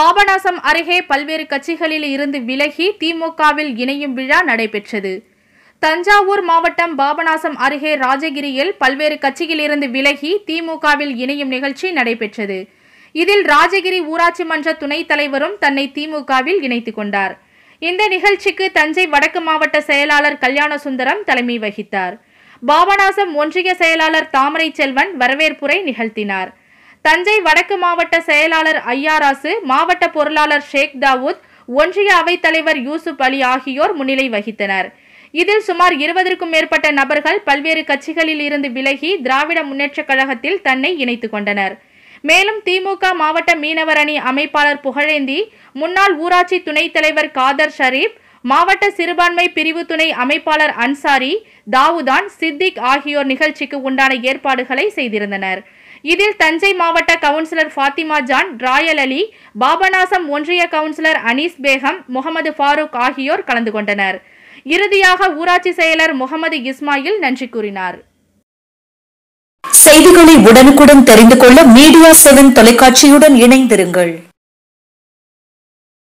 பாபநாசம் அருகே பல்வேறு கட்சிகளில் இருந்து விலகி திமுகவில் இணையும் விழா நடைபெற்றது தஞ்சாவூர் மாவட்டம் பாபநாசம் அருகே ராஜகிரியில் பல்வேறு கட்சியிலிருந்து விலகி திமுகவில் இணையும் நிகழ்ச்சி நடைபெற்றது இதில் ராஜகிரி ஊராட்சி மன்ற துணைத் தலைவரும் தன்னை திமுகவில் இணைத்துக் கொண்டார் இந்த நிகழ்ச்சிக்கு தஞ்சை வடக்கு மாவட்ட செயலாளர் கல்யாண சுந்தரம் தலைமை வகித்தார் பாபநாசம் ஒன்றிய செயலாளர் தாமரை செல்வன் வரவேற்புரை நிகழ்த்தினார் தஞ்சை வடக்கு மாவட்ட செயலாளர் ஐயாராசு மாவட்ட பொருளாளர் ஷேக் தாவூத் ஒன்றிய அவைத் தலைவர் யூசுப் அலி ஆகியோர் முன்னிலை வகித்தனர் இதில் சுமார் இருபதற்கும் மேற்பட்ட நபர்கள் பல்வேறு கட்சிகளில் இருந்து விலகி திராவிட முன்னேற்றக் கழகத்தில் தன்னை இணைத்துக் கொண்டனர் மேலும் திமுக மாவட்ட மீனவர் அணி அமைப்பாளர் புகழேந்தி முன்னாள் ஊராட்சி துணைத் தலைவர் காதர் ஷரீப் மாவட்ட சிறுபான்மை பிரிவு துணை அமைப்பாளர் அன்சாரி தாவூதான் சித்திக் ஆகியோர் நிகழ்ச்சிக்கு உண்டான ஏற்பாடுகளை செய்திருந்தனர் இதில் தஞ்சை மாவட்ட கவுன்சிலர் ஃபாத்திமா ஜான் ராயல் அலி பாபநாசம் ஒன்றிய கவுன்சிலர் அனீஸ் பேகம் முகமது ஃபாரூக் ஆகியோர் கலந்து கொண்டனர் இறுதியாக ஊராட்சி செயலர் முகமது இஸ்மாயில் நன்றி கூறினார் செய்திகளை உடனுக்குடன் தெரிந்து கொள்ள மீடியா செவன் தொலைக்காட்சியுடன் இணைந்திருங்கள்